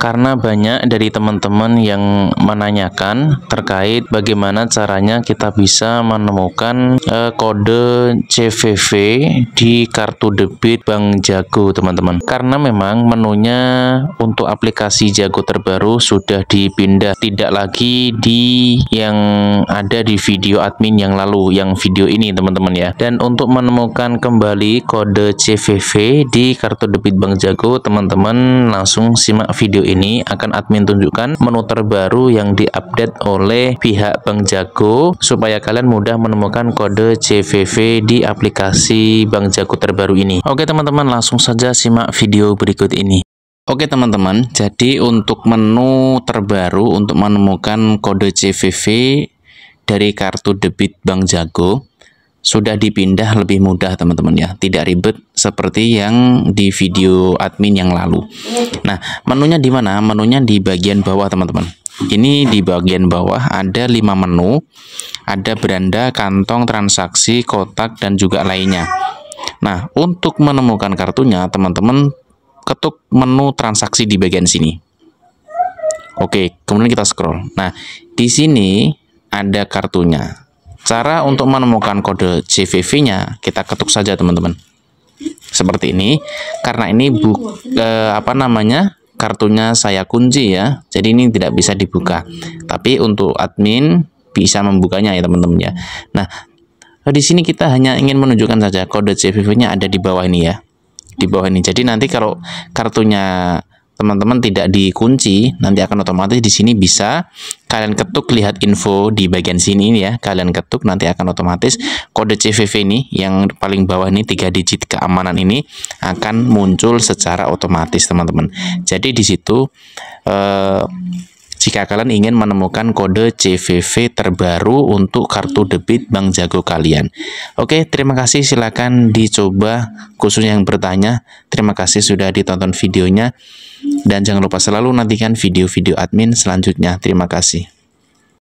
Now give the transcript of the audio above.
karena banyak dari teman-teman yang menanyakan terkait bagaimana caranya kita bisa menemukan uh, kode CVV di kartu debit Bank Jago teman-teman karena memang menunya untuk aplikasi Jago terbaru sudah dipindah tidak lagi di yang ada di video admin yang lalu yang video ini teman-teman ya dan untuk menemukan kembali kode CVV di kartu debit Bank Jago teman-teman langsung simak video ini ini akan admin tunjukkan menu terbaru yang diupdate oleh pihak Bank Jago supaya kalian mudah menemukan kode CVV di aplikasi Bank Jago terbaru ini. Oke teman-teman, langsung saja simak video berikut ini. Oke teman-teman, jadi untuk menu terbaru untuk menemukan kode CVV dari kartu debit Bank Jago sudah dipindah lebih mudah teman-teman ya tidak ribet seperti yang di video admin yang lalu nah menunya di mana menunya di bagian bawah teman-teman ini di bagian bawah ada lima menu ada beranda kantong transaksi kotak dan juga lainnya nah untuk menemukan kartunya teman-teman ketuk menu transaksi di bagian sini oke kemudian kita scroll nah di sini ada kartunya Cara untuk menemukan kode CVV-nya, kita ketuk saja teman-teman. Seperti ini, karena ini bu, eh, apa namanya kartunya saya kunci ya, jadi ini tidak bisa dibuka. Tapi untuk admin bisa membukanya ya teman-teman ya. Nah di sini kita hanya ingin menunjukkan saja kode CVV-nya ada di bawah ini ya, di bawah ini. Jadi nanti kalau kartunya teman-teman tidak dikunci, nanti akan otomatis di sini bisa kalian ketuk lihat info di bagian sini ini ya. Kalian ketuk nanti akan otomatis kode CVV ini yang paling bawah ini tiga digit keamanan ini akan muncul secara otomatis, teman-teman. Jadi di situ eh, jika kalian ingin menemukan kode CVV terbaru untuk kartu debit Bank Jago kalian. Oke, terima kasih silakan dicoba khusus yang bertanya. Terima kasih sudah ditonton videonya dan jangan lupa selalu nantikan video-video admin selanjutnya. Terima kasih.